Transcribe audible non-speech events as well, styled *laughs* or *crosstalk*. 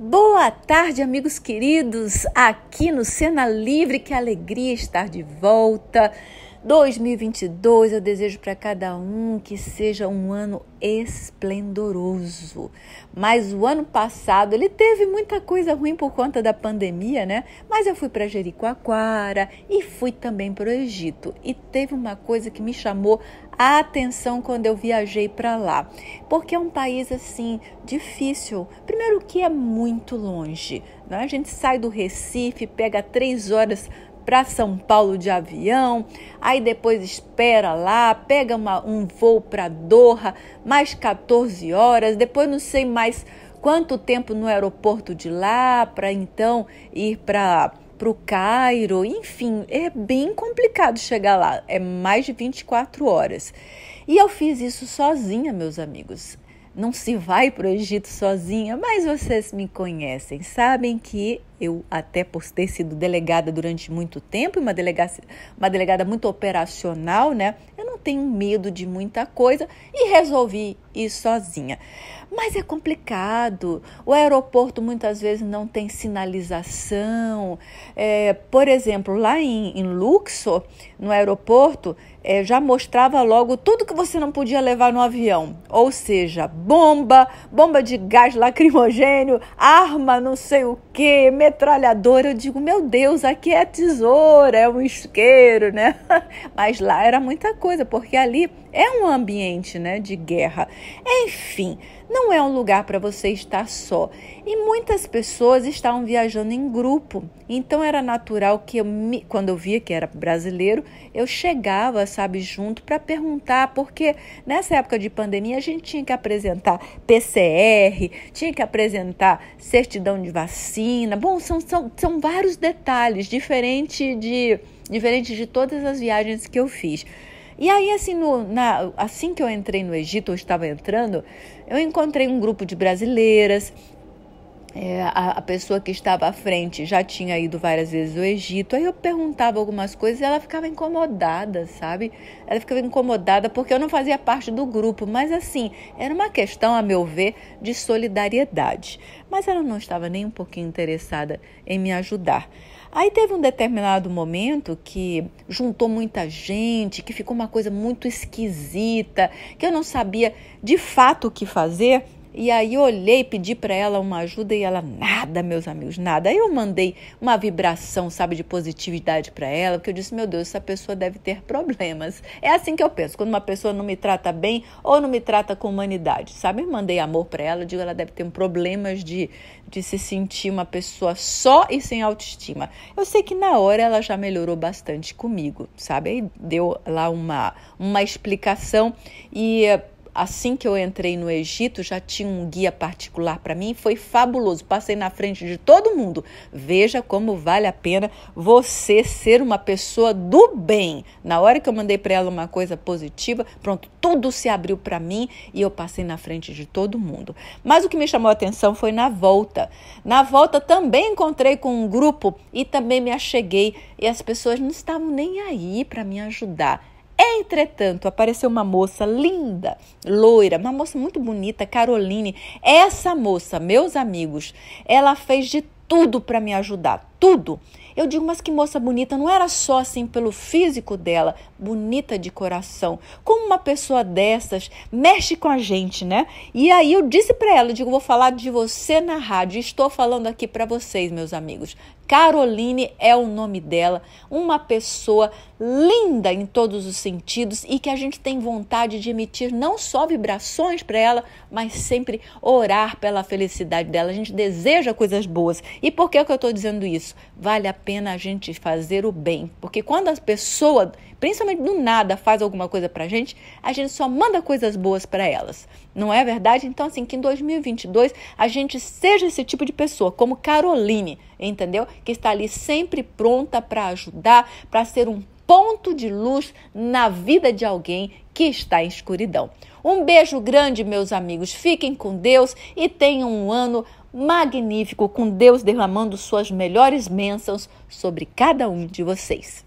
Boa tarde, amigos queridos, aqui no Cena Livre, que alegria estar de volta. 2022, eu desejo para cada um que seja um ano esplendoroso. Mas o ano passado ele teve muita coisa ruim por conta da pandemia, né? Mas eu fui para Jericoacoara e fui também para o Egito e teve uma coisa que me chamou a atenção quando eu viajei para lá, porque é um país assim difícil. Primeiro que é muito longe, né? A gente sai do Recife, pega três horas para São Paulo de avião, aí depois espera lá, pega uma, um voo para Doha, mais 14 horas, depois não sei mais quanto tempo no aeroporto de lá para então ir para para o Cairo, enfim, é bem complicado chegar lá, é mais de 24 horas. E eu fiz isso sozinha, meus amigos. Não se vai para o Egito sozinha, mas vocês me conhecem, sabem que eu, até por ter sido delegada durante muito tempo, uma, delega uma delegada muito operacional, né? Eu não tenho medo de muita coisa e resolvi e sozinha. Mas é complicado. O aeroporto muitas vezes não tem sinalização. É, por exemplo, lá em, em Luxor, no aeroporto, é, já mostrava logo tudo que você não podia levar no avião. Ou seja, bomba, bomba de gás lacrimogênio, arma não sei o que, metralhadora. Eu digo, meu Deus, aqui é tesoura, é um isqueiro, né? *laughs* Mas lá era muita coisa, porque ali é um ambiente né, de guerra. Enfim, não é um lugar para você estar só. E muitas pessoas estavam viajando em grupo. Então era natural que eu me, quando eu via que era brasileiro, eu chegava, sabe, junto para perguntar, porque nessa época de pandemia a gente tinha que apresentar PCR, tinha que apresentar certidão de vacina. Bom, são, são, são vários detalhes, diferente de, diferente de todas as viagens que eu fiz. E aí, assim, no, na, assim que eu entrei no Egito, eu estava entrando, eu encontrei um grupo de brasileiras. É, a, a, pessoa que estava à frente já tinha ido várias vezes ao Egito. Aí eu perguntava algumas coisas e ela ficava incomodada, sabe? Ela ficava incomodada porque eu não fazia parte do grupo. Mas assim, era uma questão, a meu ver, de solidariedade. Mas ela não estava nem um pouquinho interessada em me ajudar. Aí teve um determinado momento que juntou muita gente, que ficou uma coisa muito esquisita, que eu não sabia de fato o que fazer e aí olhei, pedi para ela uma ajuda e ela nada, meus amigos, nada. Aí eu mandei uma vibração, sabe, de positividade para ela, porque eu disse, meu Deus, essa pessoa deve ter problemas. É assim que eu penso, quando uma pessoa não me trata bem ou não me trata com humanidade, sabe? Eu mandei amor para ela, digo, ela deve ter problemas de, de se sentir uma pessoa só e sem autoestima. Eu sei que na hora ela já melhorou bastante comigo, sabe? Aí deu lá uma uma explicação e assim que eu entrei no Egito, já tinha um guia particular para mim, foi fabuloso. Passei na frente de todo mundo. Veja como vale a pena você ser uma pessoa do bem. Na hora que eu mandei para ela uma coisa positiva, pronto, tudo se abriu para mim e eu passei na frente de todo mundo. Mas o que me chamou a atenção foi na volta. Na volta também encontrei com um grupo e também me acheguei e as pessoas não estavam nem aí para me ajudar Entretanto, apareceu uma moça linda, loira, uma moça muito bonita, Caroline. Essa moça, meus amigos, ela fez de tudo para me ajudar tudo. Eu digo, mas que moça bonita, não era só assim pelo físico dela, bonita de coração. Como uma pessoa dessas mexe com a gente, né? E aí eu disse para ela, eu digo, vou falar de você na rádio. Estou falando aqui para vocês, meus amigos. Caroline é o nome dela, uma pessoa linda em todos os sentidos e que a gente tem vontade de emitir não só vibrações para ela, mas sempre orar pela felicidade dela. A gente deseja coisas boas. E por que, é que eu estou dizendo isso? isso vale a pena a gente fazer o bem. Porque quando a pessoa, principalmente do nada, faz alguma coisa pra gente, a gente só manda coisas boas para elas. Não é verdade? Então, assim, que em 2022 a gente seja esse tipo de pessoa, como Caroline, entendeu? Que está ali sempre pronta para ajudar, para ser um ponto de luz na vida de alguém que está em escuridão. Um beijo grande, meus amigos. Fiquem com Deus e tenham um ano magnífico com Deus derramando suas melhores bênçãos sobre cada um de vocês.